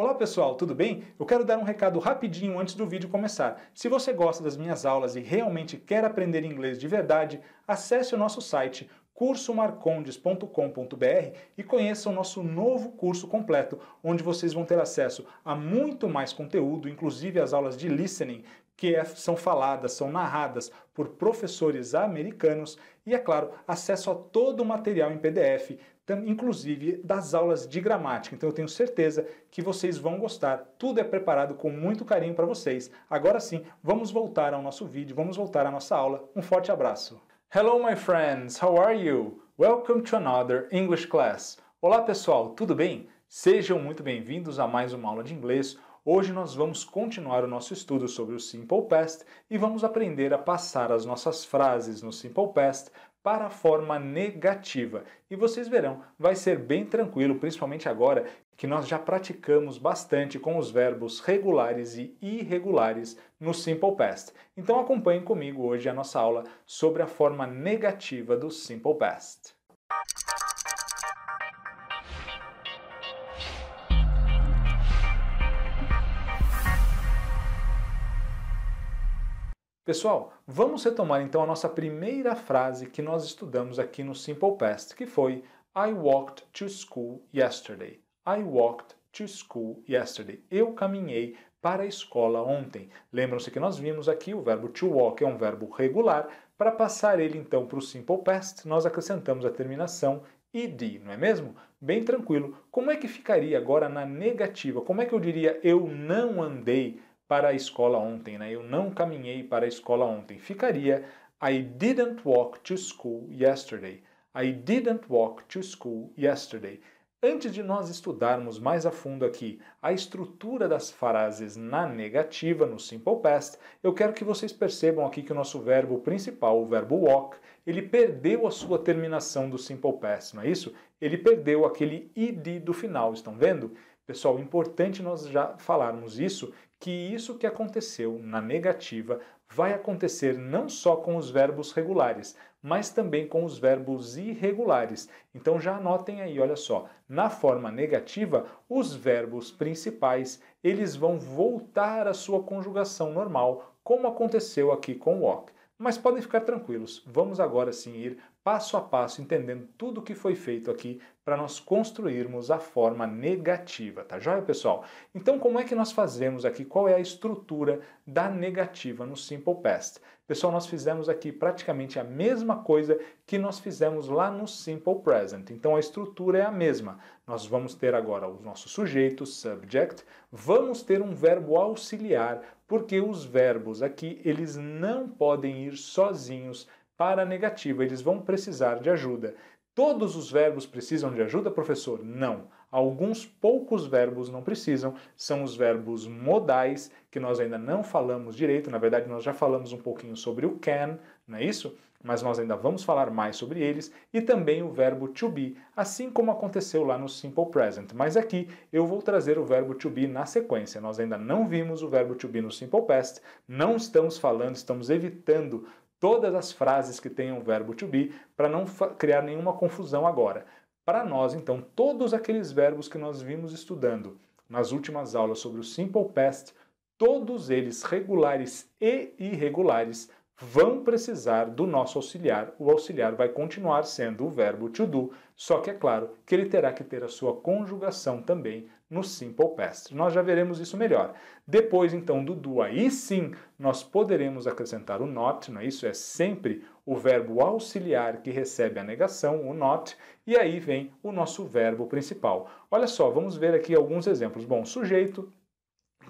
Olá pessoal, tudo bem? Eu quero dar um recado rapidinho antes do vídeo começar. Se você gosta das minhas aulas e realmente quer aprender inglês de verdade, acesse o nosso site cursomarcondes.com.br e conheça o nosso novo curso completo, onde vocês vão ter acesso a muito mais conteúdo, inclusive as aulas de listening, que é, são faladas, são narradas por professores americanos e, é claro, acesso a todo o material em PDF, inclusive das aulas de gramática. Então eu tenho certeza que vocês vão gostar. Tudo é preparado com muito carinho para vocês. Agora sim, vamos voltar ao nosso vídeo, vamos voltar à nossa aula. Um forte abraço. Hello my friends, how are you? Welcome to another English class. Olá pessoal, tudo bem? Sejam muito bem-vindos a mais uma aula de inglês Hoje nós vamos continuar o nosso estudo sobre o Simple Past e vamos aprender a passar as nossas frases no Simple Past para a forma negativa. E vocês verão, vai ser bem tranquilo, principalmente agora que nós já praticamos bastante com os verbos regulares e irregulares no Simple Past. Então acompanhem comigo hoje a nossa aula sobre a forma negativa do Simple Past. Pessoal, vamos retomar então a nossa primeira frase que nós estudamos aqui no Simple Past, que foi I walked to school yesterday. I walked to school yesterday. Eu caminhei para a escola ontem. Lembram-se que nós vimos aqui o verbo to walk é um verbo regular. Para passar ele então para o simple past, nós acrescentamos a terminação id, não é mesmo? Bem tranquilo. Como é que ficaria agora na negativa? Como é que eu diria eu não andei para a escola ontem, né? Eu não caminhei para a escola ontem. Ficaria I didn't walk to school yesterday. I didn't walk to school yesterday. Antes de nós estudarmos mais a fundo aqui a estrutura das frases na negativa no simple past, eu quero que vocês percebam aqui que o nosso verbo principal, o verbo walk, ele perdeu a sua terminação do simple past, não é isso? Ele perdeu aquele id do final, estão vendo? Pessoal, é importante nós já falarmos isso que isso que aconteceu na negativa vai acontecer não só com os verbos regulares, mas também com os verbos irregulares. Então já anotem aí, olha só, na forma negativa, os verbos principais, eles vão voltar à sua conjugação normal, como aconteceu aqui com walk. Mas podem ficar tranquilos, vamos agora sim ir passo a passo, entendendo tudo o que foi feito aqui para nós construirmos a forma negativa, tá joia, pessoal? Então, como é que nós fazemos aqui? Qual é a estrutura da negativa no Simple Past? Pessoal, nós fizemos aqui praticamente a mesma coisa que nós fizemos lá no Simple Present. Então, a estrutura é a mesma. Nós vamos ter agora o nosso sujeito, subject, vamos ter um verbo auxiliar, porque os verbos aqui, eles não podem ir sozinhos para a negativa. Eles vão precisar de ajuda. Todos os verbos precisam de ajuda, professor? Não. Alguns poucos verbos não precisam, são os verbos modais, que nós ainda não falamos direito. Na verdade, nós já falamos um pouquinho sobre o can, não é isso? Mas nós ainda vamos falar mais sobre eles e também o verbo to be, assim como aconteceu lá no simple present. Mas aqui eu vou trazer o verbo to be na sequência. Nós ainda não vimos o verbo to be no simple past, não estamos falando, estamos evitando todas as frases que tenham o verbo to be para não criar nenhuma confusão agora. Para nós, então, todos aqueles verbos que nós vimos estudando nas últimas aulas sobre o simple past, todos eles regulares e irregulares vão precisar do nosso auxiliar. O auxiliar vai continuar sendo o verbo to do, só que é claro que ele terá que ter a sua conjugação também no Simple Past. Nós já veremos isso melhor. Depois, então, do do, aí sim, nós poderemos acrescentar o not, não é isso? É sempre o verbo auxiliar que recebe a negação, o not, e aí vem o nosso verbo principal. Olha só, vamos ver aqui alguns exemplos. Bom, sujeito,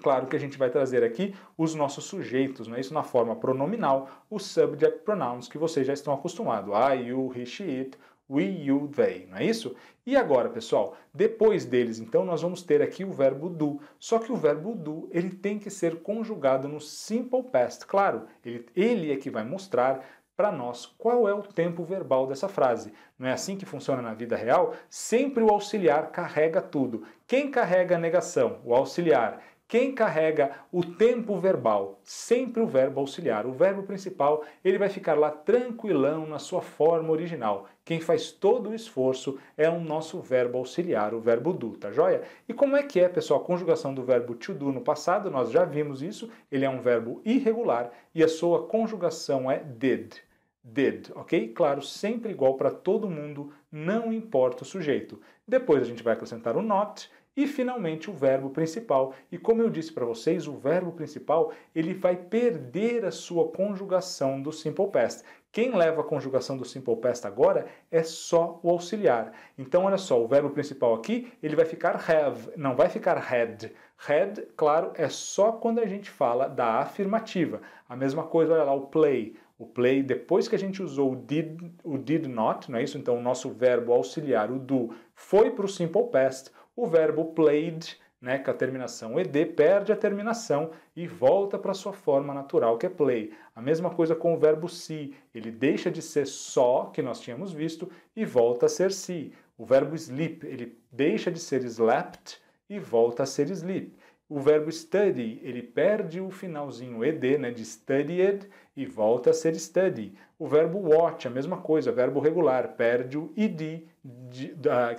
Claro que a gente vai trazer aqui os nossos sujeitos, não é isso? Na forma pronominal, os subject pronouns que vocês já estão acostumados. I, you, he, she, it, we, you, they, não é isso? E agora, pessoal, depois deles, então, nós vamos ter aqui o verbo do. Só que o verbo do, ele tem que ser conjugado no simple past. Claro, ele, ele é que vai mostrar para nós qual é o tempo verbal dessa frase. Não é assim que funciona na vida real? Sempre o auxiliar carrega tudo. Quem carrega a negação? O auxiliar. Quem carrega o tempo verbal, sempre o verbo auxiliar, o verbo principal, ele vai ficar lá tranquilão na sua forma original. Quem faz todo o esforço é o nosso verbo auxiliar, o verbo do, tá joia? E como é que é, pessoal, a conjugação do verbo to do no passado? Nós já vimos isso, ele é um verbo irregular e a sua conjugação é did did, ok? Claro, sempre igual para todo mundo, não importa o sujeito. Depois a gente vai acrescentar o not e finalmente o verbo principal. E como eu disse para vocês, o verbo principal, ele vai perder a sua conjugação do simple past. Quem leva a conjugação do simple past agora é só o auxiliar. Então olha só, o verbo principal aqui, ele vai ficar have, não vai ficar had. Had, claro, é só quando a gente fala da afirmativa. A mesma coisa, olha lá, o play. O play, depois que a gente usou o did, o did not, não é isso? Então o nosso verbo auxiliar, o do, foi para o simple past o verbo played, né, com a terminação ed, perde a terminação e volta para sua forma natural, que é play. A mesma coisa com o verbo see, ele deixa de ser só, que nós tínhamos visto, e volta a ser see. O verbo sleep, ele deixa de ser slept e volta a ser sleep. O verbo study, ele perde o finalzinho ed, né, de studied, e volta a ser study. O verbo watch, a mesma coisa, verbo regular, perde o id de, de,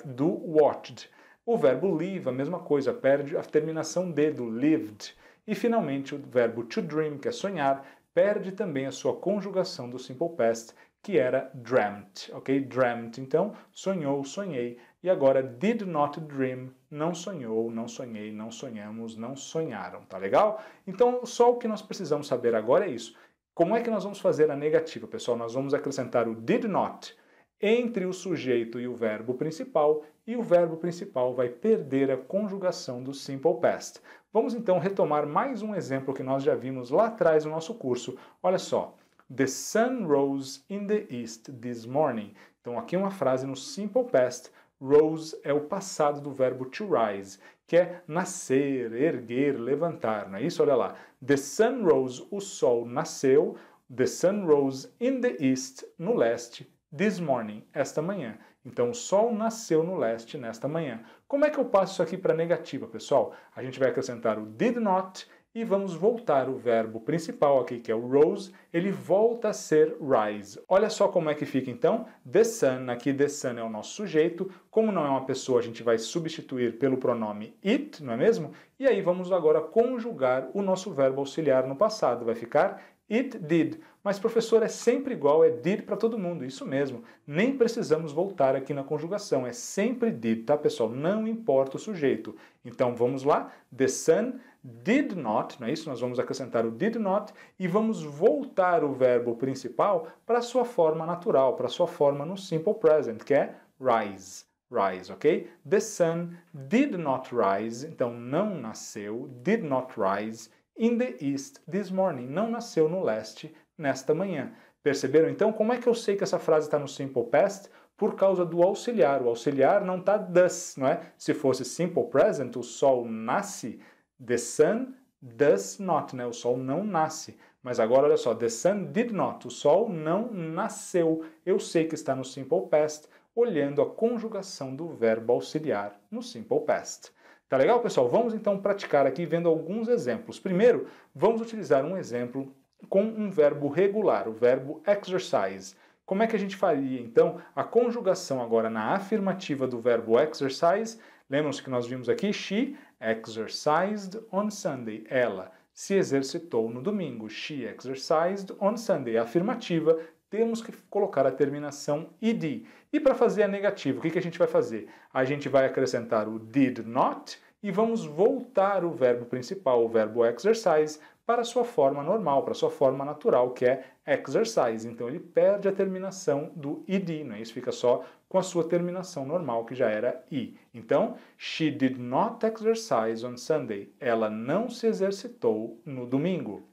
do watched o verbo live, a mesma coisa, perde a terminação D do lived. E finalmente, o verbo to dream, que é sonhar, perde também a sua conjugação do simple past, que era dreamt, ok? Dreamt, então, sonhou, sonhei. E agora, did not dream, não sonhou, não sonhei, não sonhamos, não sonharam, tá legal? Então, só o que nós precisamos saber agora é isso. Como é que nós vamos fazer a negativa, pessoal? Nós vamos acrescentar o did not entre o sujeito e o verbo principal, e o verbo principal vai perder a conjugação do simple past. Vamos então retomar mais um exemplo que nós já vimos lá atrás no nosso curso. Olha só. The sun rose in the east this morning. Então aqui uma frase no simple past. Rose é o passado do verbo to rise, que é nascer, erguer, levantar, não é isso? Olha lá. The sun rose, o sol nasceu. The sun rose in the east, no leste, this morning, esta manhã. Então o sol nasceu no leste nesta manhã. Como é que eu passo isso aqui para negativa, pessoal? A gente vai acrescentar o did not e vamos voltar o verbo principal aqui, que é o rose, ele volta a ser rise. Olha só como é que fica então. The sun, aqui the sun é o nosso sujeito. Como não é uma pessoa, a gente vai substituir pelo pronome it, não é mesmo? E aí vamos agora conjugar o nosso verbo auxiliar no passado. Vai ficar It did. Mas, professor, é sempre igual, é did para todo mundo, isso mesmo. Nem precisamos voltar aqui na conjugação, é sempre did, tá, pessoal? Não importa o sujeito. Então, vamos lá. The sun did not, não é isso? Nós vamos acrescentar o did not e vamos voltar o verbo principal para sua forma natural, para sua forma no simple present, que é rise rise, ok? The sun did not rise, então não nasceu, did not rise in the East this morning. Não nasceu no leste nesta manhã. Perceberam então como é que eu sei que essa frase está no simple past? Por causa do auxiliar. O auxiliar não está does, não é? Se fosse simple present, o sol nasce, the sun does not, né? O sol não nasce. Mas agora olha só, the sun did not, o sol não nasceu. Eu sei que está no simple past olhando a conjugação do verbo auxiliar no simple past. Tá legal, pessoal? Vamos então praticar aqui vendo alguns exemplos. Primeiro, vamos utilizar um exemplo com um verbo regular, o verbo exercise. Como é que a gente faria então a conjugação agora na afirmativa do verbo exercise? Lembram-se que nós vimos aqui she exercised on Sunday. Ela se exercitou no domingo. She exercised on Sunday. Afirmativa temos que colocar a terminação id. E para fazer a negativa, o que, que a gente vai fazer? A gente vai acrescentar o did not e vamos voltar o verbo principal, o verbo exercise, para a sua forma normal, para a sua forma natural, que é exercise. Então ele perde a terminação do id, não é isso? Fica só com a sua terminação normal, que já era i. Então, she did not exercise on Sunday. Ela não se exercitou no domingo.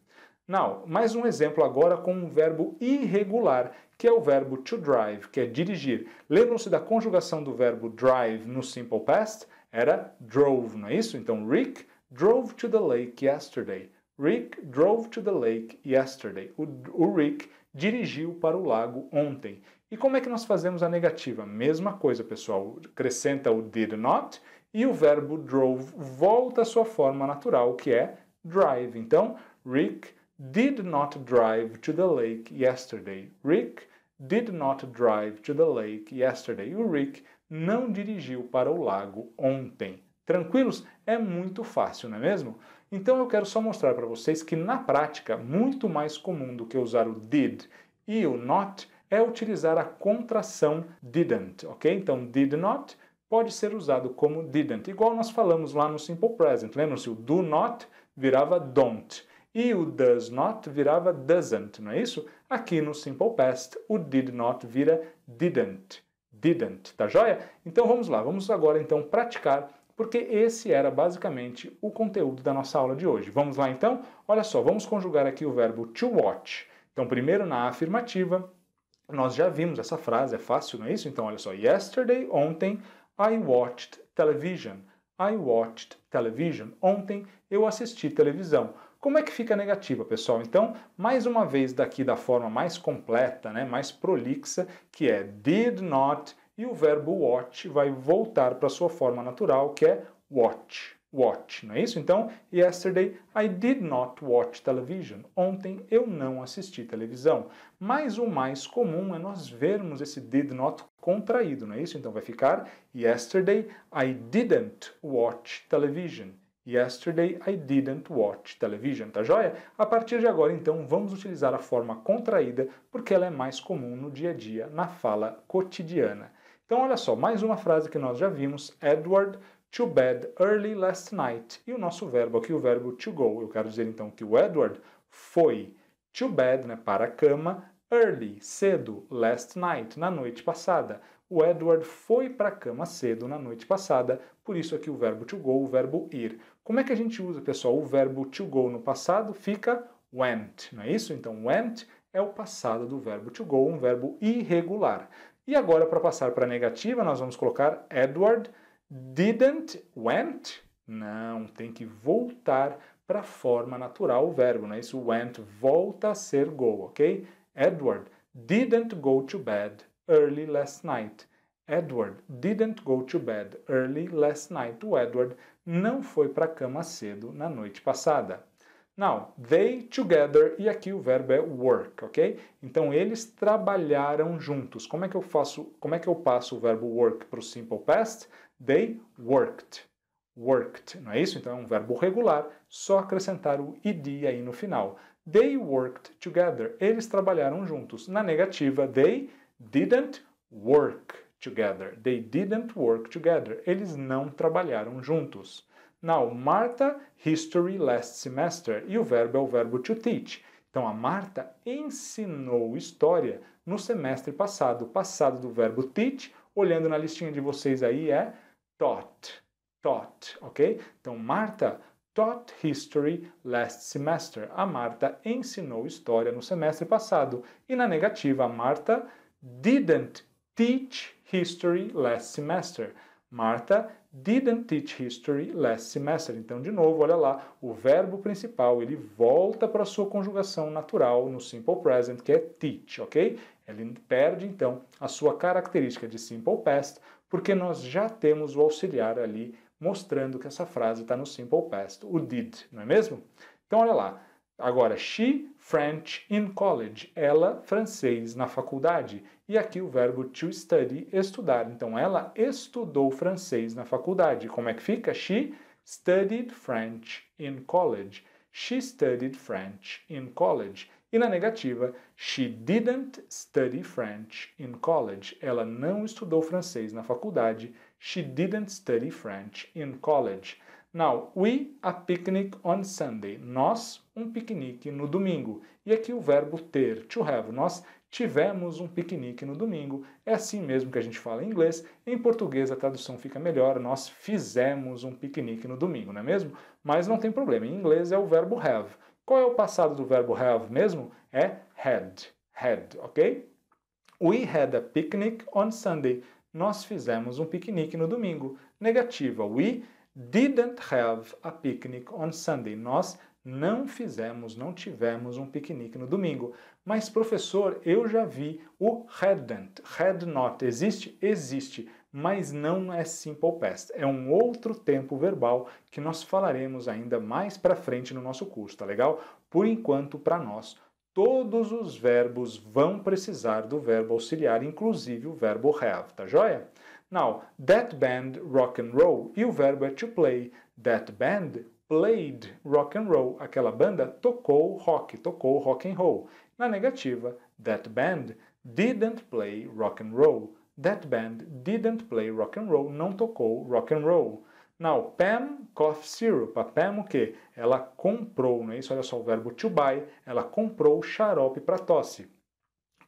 Now, mais um exemplo agora com um verbo irregular, que é o verbo to drive, que é dirigir. Lembram-se da conjugação do verbo drive no simple past? Era drove, não é isso? Então, Rick drove to the lake yesterday. Rick drove to the lake yesterday. O, o Rick dirigiu para o lago ontem. E como é que nós fazemos a negativa? Mesma coisa, pessoal. Acrescenta o did not e o verbo drove volta à sua forma natural, que é drive. Então, Rick did not drive to the lake yesterday. Rick did not drive to the lake yesterday. O Rick não dirigiu para o lago ontem. Tranquilos? É muito fácil, não é mesmo? Então eu quero só mostrar para vocês que na prática, muito mais comum do que usar o did e o not é utilizar a contração didn't, ok? Então did not pode ser usado como didn't, igual nós falamos lá no Simple Present. Lembram-se, o do not virava don't. E o does not virava doesn't, não é isso? Aqui no Simple Past, o did not vira didn't. Didn't, tá joia? Então vamos lá, vamos agora então praticar, porque esse era basicamente o conteúdo da nossa aula de hoje. Vamos lá então? Olha só, vamos conjugar aqui o verbo to watch. Então, primeiro na afirmativa, nós já vimos essa frase, é fácil, não é isso? Então, olha só. Yesterday, ontem, I watched television. I watched television. Ontem eu assisti televisão. Como é que fica negativa, pessoal? Então, mais uma vez daqui da forma mais completa, né, mais prolixa, que é did not, e o verbo watch vai voltar para sua forma natural, que é watch watch, não é isso? Então, yesterday I did not watch television. Ontem eu não assisti televisão. Mas o mais comum é nós vermos esse did not contraído, não é isso? Então vai ficar yesterday I didn't watch television. Yesterday I didn't watch television, tá joia? A partir de agora, então, vamos utilizar a forma contraída porque ela é mais comum no dia a dia, na fala cotidiana. Então, olha só, mais uma frase que nós já vimos: Edward to bed early last night. E o nosso verbo aqui, o verbo to go. Eu quero dizer então que o Edward foi to bed, né, para a cama, early, cedo, last night, na noite passada. O Edward foi para a cama cedo na noite passada por isso aqui o verbo to go, o verbo ir. Como é que a gente usa, pessoal? O verbo to go no passado fica went, não é isso? Então went é o passado do verbo to go, um verbo irregular. E agora para passar para a negativa, nós vamos colocar Edward didn't went. Não, tem que voltar para a forma natural o verbo, não é isso? Went volta a ser go, OK? Edward didn't go to bed early last night. Edward didn't go to bed early last night. O Edward não foi para a cama cedo na noite passada. Now, they together, e aqui o verbo é work, ok? Então eles trabalharam juntos. Como é que eu faço, como é que eu passo o verbo work para o simple past? They worked. Worked, não é isso? Então é um verbo regular, só acrescentar o id aí no final. They worked together. Eles trabalharam juntos. Na negativa, they didn't work together. They didn't work together. Eles não trabalharam juntos. Now, Marta history last semester. E o verbo é o verbo to teach. Então, a Marta ensinou história no semestre passado. passado do verbo teach, olhando na listinha de vocês aí, é taught. Taught, ok? Então, Marta taught history last semester. A Marta ensinou história no semestre passado. E na negativa, a Marta didn't teach history last semester. Marta didn't teach history last semester. Então, de novo, olha lá, o verbo principal ele volta para a sua conjugação natural no simple present, que é teach, ok? Ele perde então a sua característica de simple past, porque nós já temos o auxiliar ali mostrando que essa frase está no simple past, o did, não é mesmo? Então, olha lá. Agora, she French in college. Ela francês na faculdade. E aqui o verbo to study, estudar. Então ela estudou francês na faculdade. Como é que fica? She studied French in college. She studied French in college. E na negativa, she didn't study French in college. Ela não estudou francês na faculdade. She didn't study French in college. Now, we a picnic on Sunday. Nós um piquenique no domingo. E aqui o verbo ter, to have. Nós Tivemos um piquenique no domingo. É assim mesmo que a gente fala em inglês. Em português a tradução fica melhor. Nós fizemos um piquenique no domingo, não é mesmo? Mas não tem problema. Em inglês é o verbo have. Qual é o passado do verbo have mesmo? É had. Had, ok? We had a picnic on Sunday. Nós fizemos um piquenique no domingo. Negativa. We didn't have a picnic on Sunday. Nós não fizemos, não tivemos um piquenique no domingo. Mas, professor, eu já vi o hadn't, had not. Existe? Existe, mas não é simple past. É um outro tempo verbal que nós falaremos ainda mais para frente no nosso curso, tá legal? Por enquanto, para nós, todos os verbos vão precisar do verbo auxiliar, inclusive o verbo have, tá joia? Now, that band rock and roll e o verbo é to play. That band played rock and roll. Aquela banda tocou rock, tocou rock and roll. Na negativa, that band didn't play rock and roll. That band didn't play rock and roll. Não tocou rock and roll. Now, Pam cough syrup. A Pam o quê? Ela comprou, não é isso? Olha só o verbo to buy. Ela comprou xarope para tosse.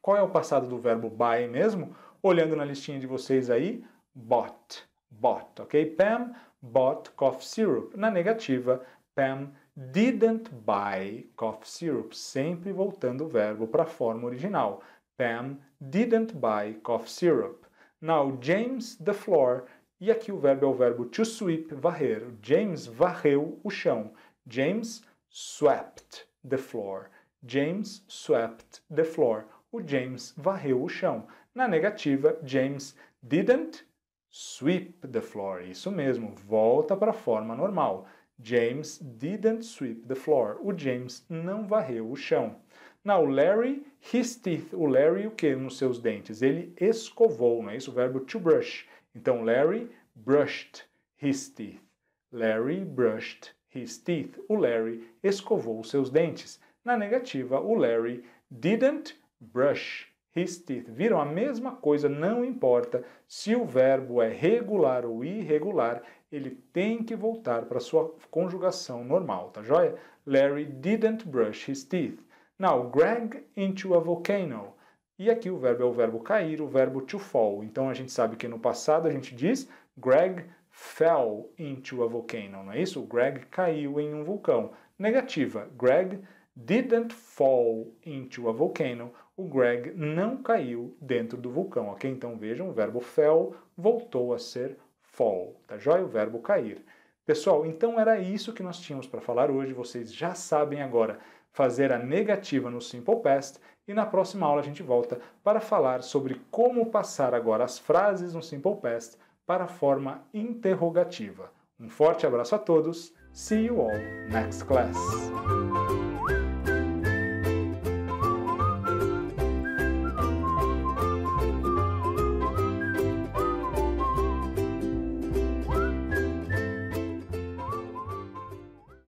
Qual é o passado do verbo buy mesmo? Olhando na listinha de vocês aí, bought. Bought, ok? Pam bought cough syrup. Na negativa, Pam didn't buy cough syrup, sempre voltando o verbo para a forma original. Pam didn't buy cough syrup. Now James the floor. E aqui o verbo é o verbo to sweep, varrer. James varreu o chão. James swept the floor. James swept the floor. O James varreu o chão. Na negativa, James didn't sweep the floor. Isso mesmo, volta para a forma normal. James didn't sweep the floor. O James não varreu o chão. Now, Larry, his teeth. O Larry, o que? Nos seus dentes. Ele escovou, não é isso? O verbo to brush. Então, Larry brushed his teeth. Larry brushed his teeth. O Larry escovou os seus dentes. Na negativa, o Larry didn't brush his Viram a mesma coisa, não importa se o verbo é regular ou irregular, ele tem que voltar para sua conjugação normal, tá joia? Larry didn't brush his teeth. Now, Greg into a volcano. E aqui o verbo é o verbo cair, o verbo to fall. Então a gente sabe que no passado a gente diz Greg fell into a volcano, não é isso? Greg caiu em um vulcão. Negativa, Greg didn't fall into a volcano o Greg não caiu dentro do vulcão. Ok, então vejam, o verbo fell voltou a ser fall, tá joia? O verbo cair. Pessoal, então era isso que nós tínhamos para falar hoje. Vocês já sabem agora fazer a negativa no Simple Past e na próxima aula a gente volta para falar sobre como passar agora as frases no Simple Past para a forma interrogativa. Um forte abraço a todos. See you all next class.